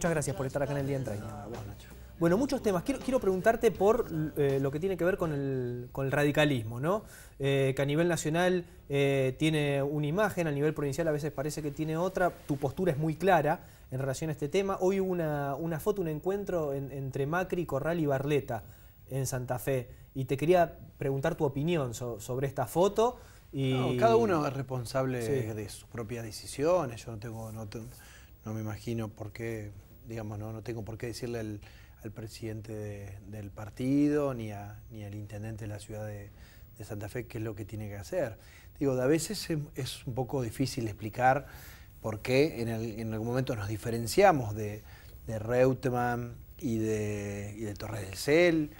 Muchas gracias por estar acá en el Día en Bueno, muchos temas. Quiero, quiero preguntarte por eh, lo que tiene que ver con el, con el radicalismo, ¿no? Eh, que a nivel nacional eh, tiene una imagen, a nivel provincial a veces parece que tiene otra. Tu postura es muy clara en relación a este tema. Hoy hubo una, una foto, un encuentro entre Macri, Corral y Barleta en Santa Fe. Y te quería preguntar tu opinión sobre esta foto. Y... cada uno es responsable de sus propias decisiones. Yo no tengo, no me imagino por qué digamos, no, tengo por qué decirle al, presidente del partido ni, a, ni al intendente de la ciudad de, Santa Fe qué es lo que tiene que hacer. Digo, de a veces es un poco difícil explicar por qué en, algún momento nos diferenciamos de, Reutemann y de, y Torres del Cel,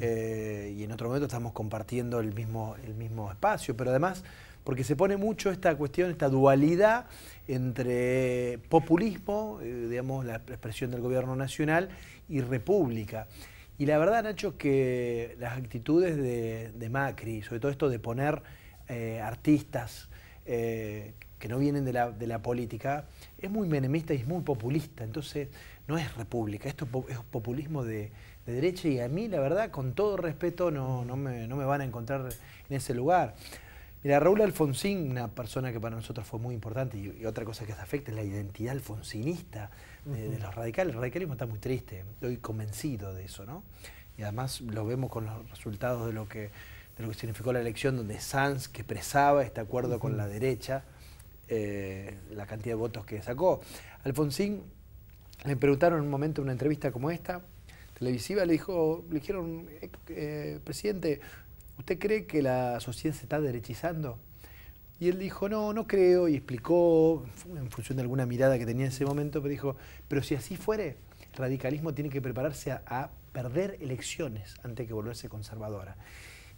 eh, y en otro momento estamos compartiendo el mismo, el mismo espacio, pero además porque se pone mucho esta cuestión, esta dualidad entre populismo, eh, digamos, la expresión del gobierno nacional, y república. Y la verdad, Nacho, que las actitudes de, Macri, sobre todo esto de poner eh, artistas eh, que no vienen de la, política, es muy menemista y es muy populista. Entonces, no es república, esto es populismo de, derecha y a mí, la verdad, con todo respeto, no me van a encontrar en ese lugar. Mira, Raúl Alfonsín, una persona que para nosotros fue muy importante y, otra cosa que se afecta es la identidad alfonsinista de, los radicales. El radicalismo está muy triste, estoy convencido de eso, ¿no? Y además lo vemos con los resultados de lo que, lo significó la elección, donde Sanz, que expresaba este acuerdo con la derecha, eh, la cantidad de votos que sacó. Alfonsín le preguntaron en un momento en una entrevista como esta, televisiva, le dijo, le dijeron, eh, eh, presidente, ¿usted cree que la sociedad se está derechizando? Y él dijo, no, no creo, y explicó, en función de alguna mirada que tenía en ese momento, pero dijo, pero si así fuere, radicalismo tiene que prepararse a, a perder elecciones antes que volverse conservadora.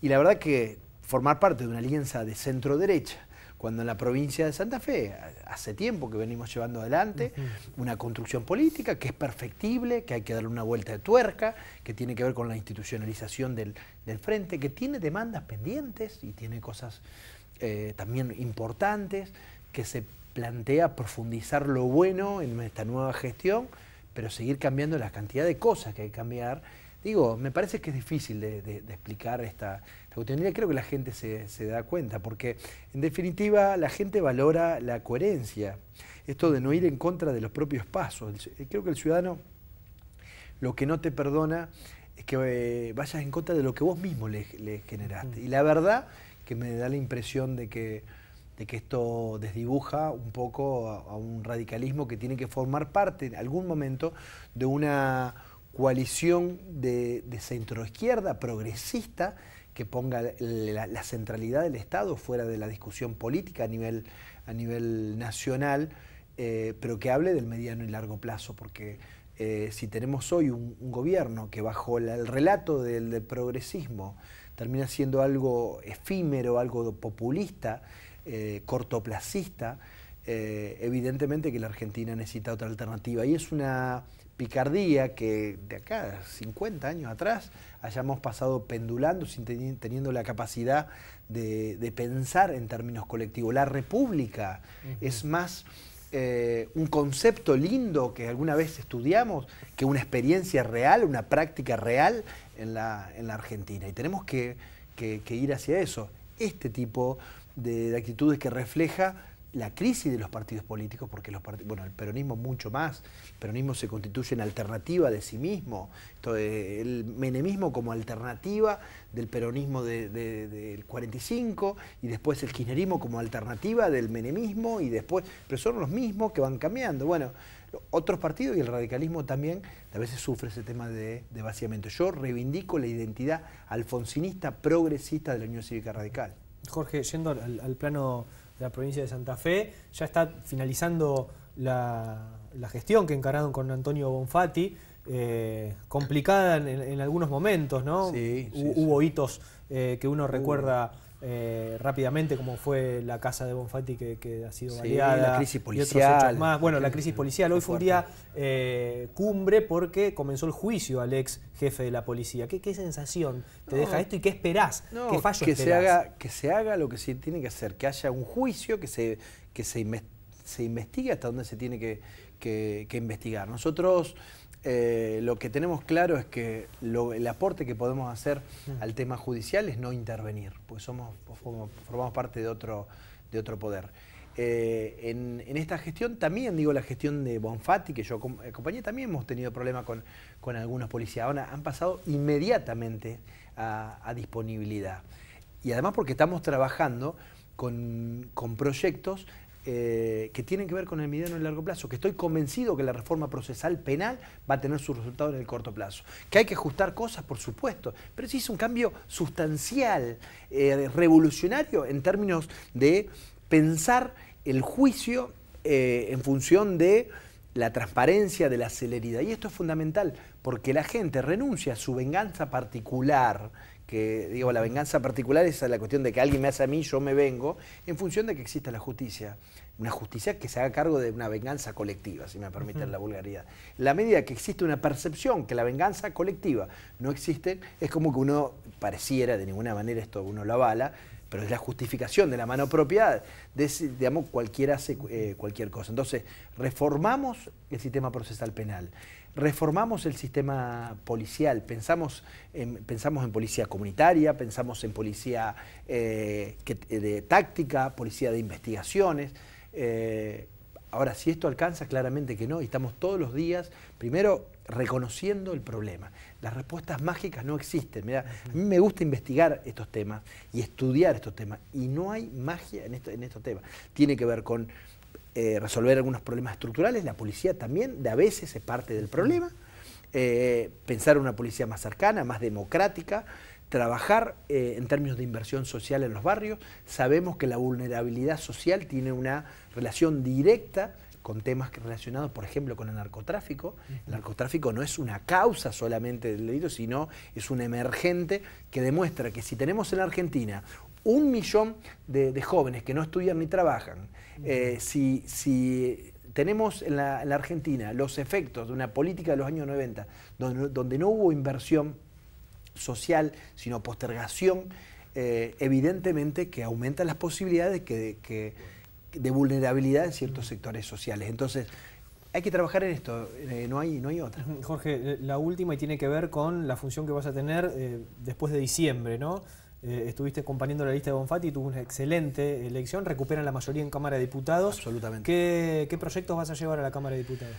Y la verdad que formar parte de una alianza de centro-derecha, cuando en la provincia de Santa Fe hace tiempo que venimos llevando adelante una construcción política que es perfectible, que hay que darle una vuelta de tuerca, que tiene que ver con la institucionalización del, frente, que tiene demandas pendientes y tiene cosas eh, también importantes, que se plantea profundizar lo bueno en esta nueva gestión, pero seguir cambiando la cantidad de cosas que hay que cambiar Digo, me parece que es difícil de, explicar esta, cuestión. Y creo que la gente se, da cuenta, porque en definitiva la gente valora la coherencia, esto de no ir en contra de los propios pasos. Eh, creo que el ciudadano lo que no te perdona es que eh, vayas en contra de lo que vos mismo le, generaste. Mm. Y la verdad que me da la impresión de que que esto desdibuja un poco a, un radicalismo que tiene que formar parte en algún momento de una coalición de, de centroizquierda progresista que ponga la, centralidad del Estado fuera de la discusión política a nivel, a nivel nacional, eh, pero que hable del mediano y largo plazo, porque eh, si tenemos hoy un, gobierno que bajo el relato del, progresismo termina siendo algo efímero, algo populista, eh, cortoplacista, evidentemente que la Argentina necesita otra alternativa. Y es una picardía que de acá, 50 años atrás, hayamos pasado pendulando sin teniendo la capacidad de, pensar en términos colectivos. La república es más eh, un concepto lindo que alguna vez estudiamos que una experiencia real, una práctica real en la, Argentina. Y tenemos que, ir hacia eso. Este tipo de, de actitudes que refleja la crisis de los partidos políticos, porque los partidos bueno, el peronismo mucho más, el peronismo se constituye en alternativa de sí mismo, eh, el menemismo como alternativa del peronismo del 45 y después el kirchnerismo como alternativa del menemismo y después, pero son los mismos que van cambiando. Bueno, otros partidos y el radicalismo también a veces sufre ese tema de, vaciamiento. Yo reivindico la identidad alfonsinista progresista de la Unión Cívica Radical. Jorge, yendo al plano de la provincia de Santa Fe. Ya está finalizando la, gestión que encararon con Antonio Bonfatti, eh, complicada en, algunos momentos, ¿no? Sí, Hubo hitos eh, que uno recuerda eh, rápidamente, como fue la casa de Bonfatti que, ha sido La crisis policial. más. Bueno, la eh, crisis eh, policial. Hoy fue un día cumbre porque comenzó el juicio al ex jefe de la policía. ¿Qué, sensación te deja esto y qué esperás? ¿Qué fallo que esperás? Se haga, que se haga lo que se tiene que hacer, que haya un juicio, que se, se, investigue hasta dónde se tiene que, que investigar. Nosotros. Eh, lo que tenemos claro es que el aporte que podemos hacer mm. al tema judicial es no intervenir, pues somos, pues formamos parte de otro, de otro poder. Eh, en, esta gestión, también digo la gestión de Bonfatti, que yo acompañé, también hemos tenido problemas con, con algunos policías. Ahora han pasado inmediatamente a, disponibilidad. Y además porque estamos trabajando con, con proyectos eh, que tienen que ver con el mediano y el largo plazo, que estoy convencido que la reforma procesal penal va a tener sus resultados en el corto plazo. Que hay que ajustar cosas, por supuesto, pero sí es un cambio sustancial, eh, revolucionario en términos de pensar el juicio eh, en función de la transparencia, de la celeridad. Y esto es fundamental, porque la gente renuncia a su venganza particular, que digo, la venganza particular es la cuestión de que alguien me hace a mí, yo me vengo, en función de que exista la justicia. Una justicia que se haga cargo de una venganza colectiva, si me permiten la vulgaridad. La medida que existe una percepción que la venganza colectiva no existe, es como que uno pareciera, de ninguna manera esto uno lo avala, pero es la justificación de la mano propia, de, digamos, cualquiera hace eh, cualquier cosa. Entonces, reformamos el sistema procesal penal, reformamos el sistema policial, pensamos en, pensamos en policía comunitaria, pensamos en policía eh, eh, de táctica, policía de investigaciones. Ahora, si esto alcanza, claramente que no, y estamos todos los días, primero, reconociendo el problema. Las respuestas mágicas no existen. a mí me gusta investigar estos temas y estudiar estos temas, y no hay magia en, estos temas. Tiene que ver con eh, resolver algunos problemas estructurales, la policía también, de a veces es parte del problema, Pensar eh, pensar una policía más cercana, más democrática, trabajar eh, en términos de inversión social en los barrios. Sabemos que la vulnerabilidad social tiene una relación directa con temas relacionados, por ejemplo, con el narcotráfico. El narcotráfico no es una causa solamente del delito, sino es un emergente que demuestra que si tenemos en la Argentina un millón de, jóvenes que no estudian ni trabajan, eh, si, si tenemos en la, Argentina los efectos de una política de los años 90, donde no hubo inversión social, sino postergación, eh, evidentemente que aumenta las posibilidades de, vulnerabilidad en ciertos sectores sociales. Entonces, hay que trabajar en esto, eh, no, hay, no hay otra. Jorge, eh, la última y tiene que ver con la función que vas a tener después de diciembre, ¿no? estuviste acompañando la lista de Bonfatti, tuvo una excelente elección, recuperan la mayoría en Cámara de Diputados. Absolutamente. ¿Qué, ¿Qué, proyectos vas a llevar a la Cámara de Diputados?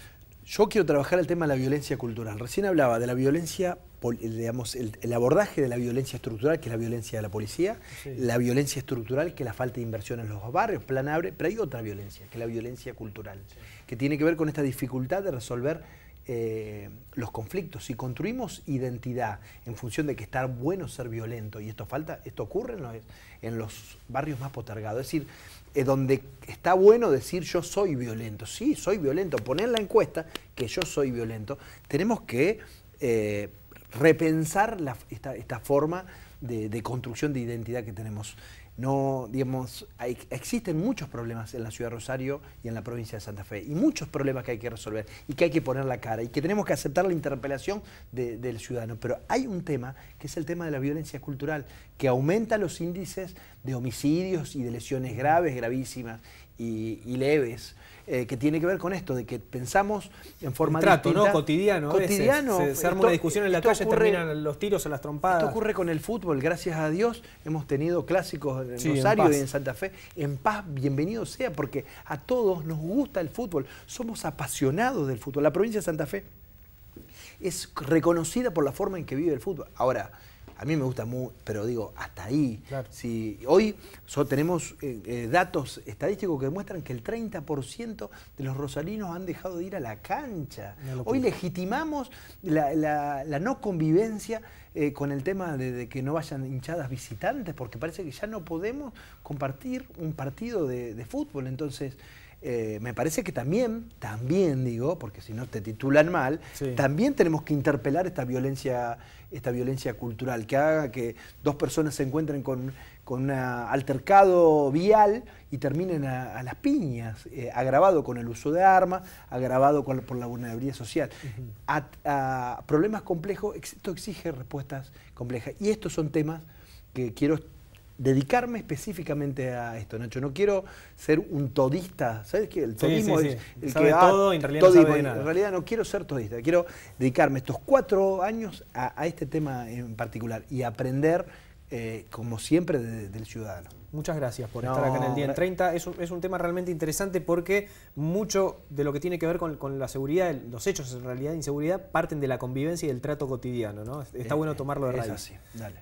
Yo quiero trabajar el tema de la violencia cultural. Recién hablaba de la violencia, digamos, el, abordaje de la violencia estructural, que es la violencia de la policía, la violencia estructural, que es la falta de inversión en los barrios, plan abre, pero hay otra violencia, que es la violencia cultural, que tiene que ver con esta dificultad de resolver eh, los conflictos. Si construimos identidad en función de que está bueno ser violento, y esto falta, esto ocurre en los, barrios más potargados, Es decir, eh, donde está bueno decir yo soy violento. Sí, soy violento. Poner la encuesta que yo soy violento. Tenemos que eh, repensar esta, forma de, de construcción de identidad que tenemos. No, digamos, hay, existen muchos problemas en la ciudad de Rosario y en la provincia de Santa Fe, y muchos problemas que hay que resolver y que hay que poner la cara y que tenemos que aceptar la interpelación del ciudadano. Pero hay un tema que es el tema de la violencia cultural, que aumenta los índices de homicidios y de lesiones graves, gravísimas, y, leves. Eh, que tiene que ver con esto, de que pensamos en forma de trato, Cotidiano. Se, arma una discusión en la calle, terminan los tiros en las trompadas. Esto ocurre con el fútbol, gracias a Dios hemos tenido clásicos en Rosario y en Santa Fe. En paz, bienvenido sea, porque a todos nos gusta el fútbol. Somos apasionados del fútbol. La provincia de Santa Fe es reconocida por la forma en que vive el fútbol. Ahora, a mí me gusta mucho, pero digo, hasta ahí. Si, hoy so, tenemos eh, eh, datos estadísticos que demuestran que el 30% de los rosarinos han dejado de ir a la cancha. Hoy legitimamos la, no convivencia eh, con el tema de, que no vayan hinchadas visitantes, porque parece que ya no podemos compartir un partido de, de fútbol. Entonces, eh, me parece que también, también digo, porque si no te titulan mal, también tenemos que interpelar esta violencia, esta violencia cultural, que haga que dos personas se encuentren con, un altercado vial y terminen a, las piñas, eh, agravado con el uso de armas, agravado por la vulnerabilidad social. a problemas complejos, esto exige respuestas complejas. Y estos son temas que quiero dedicarme específicamente a esto, Nacho. No quiero ser un todista, ¿sabes qué? El todismo es el sabe que todo en realidad no nada. En realidad no quiero ser todista, quiero dedicarme estos cuatro años a, este tema en particular y aprender, eh, como siempre, del ciudadano. Muchas gracias por estar acá en el día en 30. Es un, es un, tema realmente interesante porque mucho de lo que tiene que ver con, la seguridad, los hechos en realidad de inseguridad, parten de la convivencia y del trato cotidiano. ¿no? Está eh, bueno eh, tomarlo de raíz. Es así, dale.